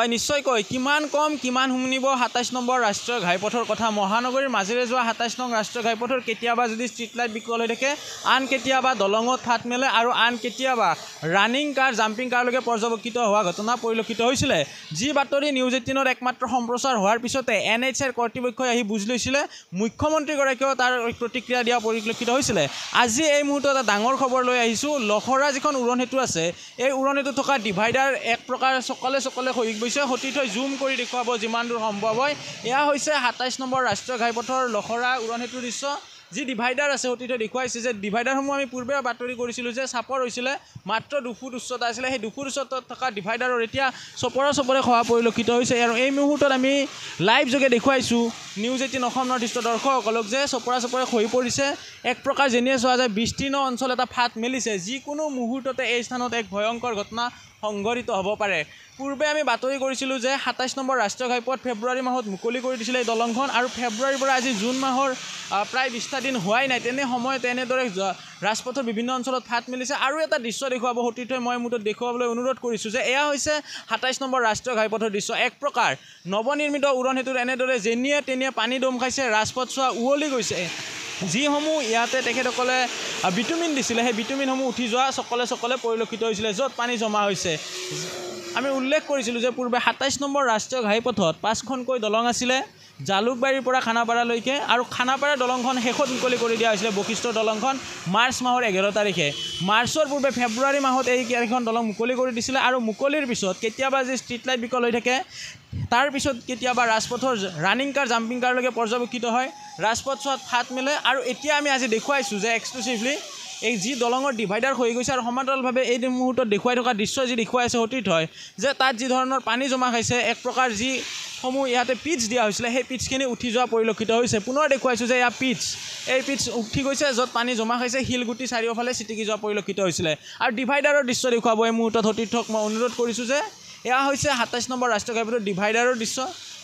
হয় নিশ্চয়কৈ কিমান কম কিমান শুনিব সাতাইছ নম্বৰ ৰাষ্ট্ৰীয় ঘাইপথৰ কথা মহানগৰীৰ মাজেৰে যোৱা সাতাইছ নং ৰাষ্ট্ৰীয় ঘাইপথৰ কেতিয়াবা যদি ষ্ট্ৰীট লাইট বিকল হৈ থাকে আন কেতিয়াবা দলঙত ফাট মেলে আৰু আন কেতিয়াবা ৰানিং কাৰ জাম্পিং কাৰলৈকে পৰ্যবেক্ষিত হোৱা ঘটনা পৰিলক্ষিত হৈছিলে যি বাতৰি নিউজ এইটিনত একমাত্ৰ সম্প্ৰচাৰ হোৱাৰ পিছতে এন এইচ আইৰ কৰ্তৃপক্ষই আহি বুজ লৈছিলে মুখ্যমন্ত্ৰীগৰাকীয়েও তাৰ প্ৰতিক্ৰিয়া দিয়া পৰিলক্ষিত হৈছিলে আজি এই মুহূৰ্তত এটা ডাঙৰ খবৰ লৈ আহিছোঁ লখৰা যিখন উৰণ সেতু আছে এই উৰণ সেতু থকা ডিভাইডাৰ এক প্ৰকাৰ চকলে চকলে হৈছে সতীৰ্থই জুম কৰি দেখুৱাব যিমান দূৰ সম্ভৱ হয় এয়া হৈছে সাতাইছ নম্বৰ ৰাষ্ট্ৰীয় ঘাইপথৰ লখৰা উৰণ উৰণসেতুৰ দৃশ্য যি ডিভাইডাৰ আছে সতীৰ্থই দেখুৱাইছে যে ডিভাইডাৰসমূহ আমি পূৰ্বে বাতৰি কৰিছিলোঁ যে চাপৰ হৈছিলে মাত্ৰ দুফুট উচ্চতা আছিলে সেই দুফুট উচ্চতাত থকা ডিভাইডাৰৰ এতিয়া চপৰা চপৰে সহা পৰিলক্ষিত হৈছে আৰু এই মুহূৰ্তত আমি লাইভ যোগে দেখুৱাইছোঁ নিউজ এইটিন অসমৰ দৃষ্ট দৰ্শকসকলক যে চপৰা চপৰা খহি পৰিছে এক প্ৰকাৰ যেনিয়ে চোৱা যায় বিস্তীৰ্ণ অঞ্চল এটা ফাট মেলিছে যিকোনো মুহূৰ্ততে এই স্থানত এক ভয়ংকৰ ঘটনা সংঘটিত হ'ব পাৰে পূৰ্বে আমি বাতৰি কৰিছিলোঁ যে সাতাইছ নম্বৰ ৰাষ্ট্ৰীয় ঘাইপথ ফেব্ৰুৱাৰী মাহত মুকলি কৰি দিছিলে এই দলংখন আৰু ফেব্ৰুৱাৰীৰ পৰা আজি জুন মাহৰ প্ৰায় বিছটা দিন হোৱাই নাই তেনে সময়তে এনেদৰে ৰাজপথৰ বিভিন্ন অঞ্চলত ফাট মেলিছে আৰু এটা দৃশ্য দেখুৱাব সতীৰ্থই মই মোৰ দেখুৱাবলৈ অনুৰোধ কৰিছোঁ যে এয়া হৈছে সাতাইছ নম্বৰ ৰাষ্ট্ৰীয় ঘাইপথৰ দৃশ্য এক প্ৰকাৰ নৱনিৰ্মিত উৰণ সেতুৰ এনেদৰে যেনিয়ে পানীয়ে পানী দম খাইছে ৰাজপথ চোৱা উৱলি গৈছে যিসমূহ ইয়াতে তেখেতসকলে বিটুমিন দিছিলে সেই বিটুমিনসমূহ উঠি যোৱা চকলে চকলে পৰিলক্ষিত হৈছিলে য'ত পানী জমা হৈছে আমি উল্লেখ কৰিছিলোঁ যে পূৰ্বে সাতাইছ নম্বৰ ৰাষ্ট্ৰীয় ঘাইপথত পাঁচখনকৈ দলং আছিলে জালুকবাৰীৰ পৰা খানাপাৰালৈকে আৰু খানাপাৰা দলংখন শেষত মুকলি কৰি দিয়া হৈছিলে বশিষ্ঠ দলংখন মাৰ্চ মাহৰ এঘাৰ তাৰিখে মাৰ্চৰ পূৰ্বে ফেব্ৰুৱাৰী মাহত এই কেইখন দলং মুকলি কৰি দিছিলে আৰু মুকলিৰ পিছত কেতিয়াবা যে ষ্ট্ৰীট লাইট বিকল হৈ থাকে তাৰপিছত কেতিয়াবা ৰাজপথৰ ৰানিং কাৰ জাম্পিং কাৰলৈকে পৰ্যবেক্ষিত হয় ৰাজপথ চোৱাত ফাট মেলে আৰু এতিয়া আমি আজি দেখুৱাইছোঁ যে এক্সক্লুচিভলি এই যি দলঙৰ ডিভাইডাৰ হৈ গৈছে আৰু সমান্তৰালভাৱে এই মুহূৰ্তত দেখুৱাই থকা দৃশ্য যি দেখুৱাই আছে সতীত হয় যে তাত যি ধৰণৰ পানী জমা খাইছে এক প্ৰকাৰ যি সমূহ ইয়াতে পিটছ দিয়া হৈছিলে সেই পিটছখিনি উঠি যোৱা পৰিলক্ষিত হৈছে পুনৰ দেখুৱাইছোঁ যে ইয়াৰ পিটছ এই পিটছ উঠি গৈছে য'ত পানী জমা খাইছে শিলগুটি চাৰিওফালে চিটিকি যোৱা পৰিলক্ষিত হৈছিলে আৰু ডিভাইডাৰৰ দৃশ্য দেখুৱাব এই মুহূৰ্তত সতীৰ্থক মই অনুৰোধ কৰিছোঁ যে এয়া হৈছে সাতাইছ নম্বৰ ৰাষ্ট্ৰীয় ঘাইপথৰ ডিভাইডাৰৰ দৃশ্য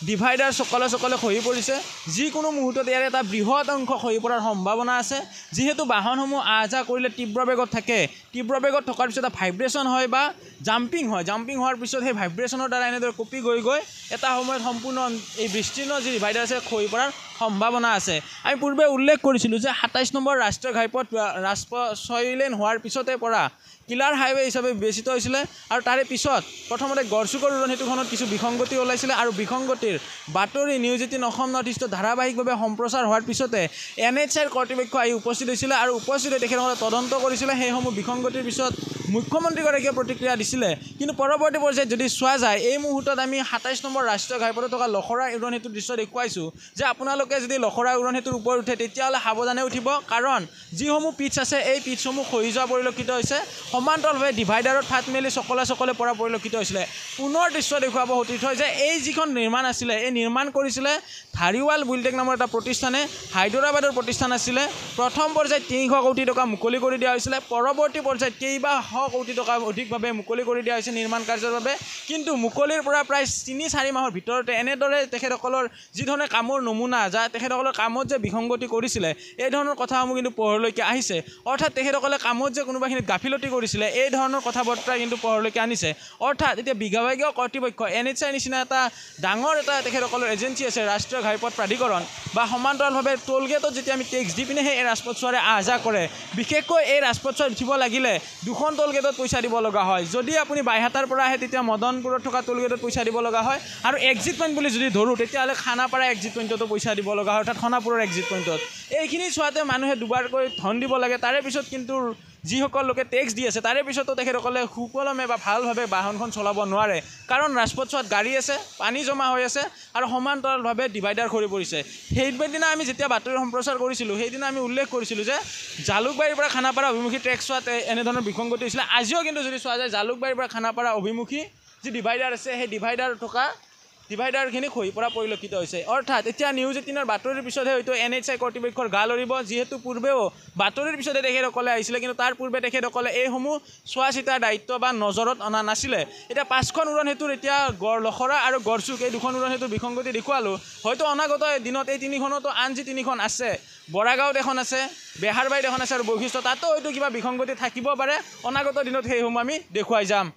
ডিভাইডাৰ চকলে চকলে খহি পৰিছে যিকোনো মুহূৰ্তত ইয়াৰ এটা বৃহৎ অংশ খহি পৰাৰ সম্ভাৱনা আছে যিহেতু বাহনসমূহ আহ যাহ কৰিলে তীব্ৰ বেগত থাকে তীব্ৰ বেগত থকাৰ পিছত ভাইব্ৰেশ্যন হয় বা জাম্পিং হয় জাম্পিং হোৱাৰ পিছত সেই ভাইব্ৰেশ্যনৰ দ্বাৰা এনেদৰে কঁপি গৈ গৈ এটা সময়ত সম্পূৰ্ণ এই বিস্তীৰ্ণ যি ডিভাইডাৰ আছে খহি পৰাৰ সম্ভাৱনা আছে আমি পূৰ্বে উল্লেখ কৰিছিলোঁ যে সাতাইছ নম্বৰ ৰাষ্ট্ৰীয় ঘাইপথ ৰাজপথ ছয়লেন হোৱাৰ পিছতে পৰা কিলাৰ হাইৱে হিচাপে বিবেচিত হৈছিলে আৰু তাৰে পিছত প্ৰথমতে গড়চুকৰ উৰণ সেতুখনত কিছু বিসংগতি ওলাইছিলে আৰু বিসংগতি পৰিস্থিতিৰ বাতৰি নিউজ এটিন অসম নৰ্থ ইষ্টত ধাৰাবাহিকভাৱে সম্প্ৰচাৰ হোৱাৰ পিছতে এন এইচ আইৰ কৰ্তৃপক্ষ আহি উপস্থিত হৈছিলে আৰু উপস্থিত হৈ তেখেতসকলে তদন্ত কৰিছিলে সেইসমূহ বিসংগতিৰ পিছত মুখ্যমন্ত্ৰীগৰাকীয়ে প্ৰতিক্ৰিয়া দিছিলে কিন্তু পৰৱৰ্তী পৰ্যায়ত যদি চোৱা যায় এই মুহূৰ্তত আমি সাতাইছ নম্বৰ ৰাষ্ট্ৰীয় ঘাইপথত থকা লখৰা উৰণ সেতুৰ দৃশ্য দেখুৱাইছোঁ যে আপোনালোকে যদি লখৰা উৰণ সেতুৰ ওপৰত উঠে তেতিয়াহ'লে সাৱধানে উঠিব কাৰণ যিসমূহ পিটছ আছে এই পিটছসমূহ খহি যোৱা পৰিলক্ষিত হৈছে সমান্তৰভাৱে ডিভাইডাৰত ফাট মেলি চকলে চকলে পৰা পৰিলক্ষিত হৈছিলে পুনৰ দৃশ্য দেখুৱাব সুতীৰ্থ যে এই যিখন নিৰ্মাণ আছে আছিলে এই নিৰ্মাণ কৰিছিলে ধাৰিৱাল বুলটেক নামৰ এটা প্ৰতিষ্ঠানে হায়দৰাবাদৰ প্ৰতিষ্ঠান আছিলে প্ৰথম পৰ্যায়ত তিনিশ কোটি টকা মুকলি কৰি দিয়া হৈছিলে পৰৱৰ্তী পৰ্যায়ত কেইবাশ কোটি টকা অধিকভাৱে মুকলি কৰি দিয়া হৈছে নিৰ্মাণ কাৰ্যৰ বাবে কিন্তু মুকলিৰ পৰা প্ৰায় তিনি চাৰি মাহৰ ভিতৰতে এনেদৰে তেখেতসকলৰ যিধৰণে কামৰ নমুনা যা তেখেতসকলৰ কামত যে বিসংগতি কৰিছিলে এই ধৰণৰ কথাসমূহ কিন্তু পোহৰলৈকে আহিছে অৰ্থাৎ তেখেতসকলে কামত যে কোনোবাখিনিত গাফিলতি কৰিছিলে এই ধৰণৰ কথা বতৰা কিন্তু পোহৰলৈকে আনিছে অৰ্থাৎ এতিয়া বিভাগীয় কৰ্তৃপক্ষ এন এইচ আইৰ নিচিনা এটা ডাঙৰ এটা তেখেতসকলৰ এজেঞ্চি আছে ৰাষ্ট্ৰীয় ঘাইপথ প্ৰাধিকৰণ বা সমান্তৰালভাৱে টোল গেটত যেতিয়া আমি টেক্স দি পিনে সেই এই ৰাজপথছোৱাৰে আহ যাহ কৰে বিশেষকৈ এই ৰাজপথছোৱাত উঠিব লাগিলে দুখন টোল গেটত পইচা দিব লগা হয় যদি আপুনি বাইহাটাৰ পৰা আহে তেতিয়া মদনপুৰত থকা টোল গেটত পইচা দিব লগা হয় আৰু এক্সিট পইণ্ট বুলি যদি ধৰোঁ তেতিয়াহ'লে খানাপাৰা এক্সিট পইণ্টতো পইচা দিব লগা হয় অৰ্থাৎ খানাপুৰৰ এক্সিট পইণ্টত এইখিনি চোৱাতে মানুহে দুবাৰকৈ ধন দিব লাগে তাৰে পিছত কিন্তু যিসকল লোকে টেক্স দি আছে তাৰে পিছতো তেখেতসকলে সুকলমে বা ভালভাৱে বাহনখন চলাব নোৱাৰে কাৰণ ৰাজপথ চোৱাত গাড়ী আছে পানী জমা হৈ আছে আৰু সমান্তৰালভাৱে ডিভাইডাৰ সৰি পৰিছে সেইদিনা আমি যেতিয়া বাতৰি সম্প্ৰচাৰ কৰিছিলোঁ সেইদিনা আমি উল্লেখ কৰিছিলোঁ যে জালুকবাৰীৰ পৰা খানাপাৰা অভিমুখী টেক্স চোৱাত এনেধৰণৰ বিসংগতি হৈছিলে আজিও কিন্তু যদি চোৱা যায় জালুকবাৰীৰ পৰা খানাপাৰা অভিমুখী যি ডিভাইডাৰ আছে সেই ডিভাইডাৰ থকা ডিভাইডাৰখিনি খহি পৰা পৰিলক্ষিত হৈছে অৰ্থাৎ এতিয়া নিউজ এইটিনৰ বাতৰিৰ পিছতহে হয়তো এন এইচ আই কৰ্তৃপক্ষৰ গাল লৰিব যিহেতু পূৰ্বেও বাতৰিৰ পিছতে তেখেতসকলে আহিছিলে কিন্তু তাৰ পূৰ্বে তেখেতসকলে এইসমূহ চোৱা চিতাৰ দায়িত্ব বা নজৰত অনা নাছিলে এতিয়া পাঁচখন উৰণ সেতুৰ এতিয়া গড় লখৰা আৰু গড়চুক এই দুখন উৰণ সেতুৰ বিসংগতি দেখুৱালোঁ হয়তো অনাগত দিনত এই তিনিখনতো আন যি তিনিখন আছে বৰাগাঁৱত এখন আছে বেহাৰবাৰীত এখন আছে আৰু বৈশিষ্ট্য তাতো হয়তো কিবা বিসংগতি থাকিব পাৰে অনাগত দিনত সেইসমূহ আমি দেখুৱাই যাম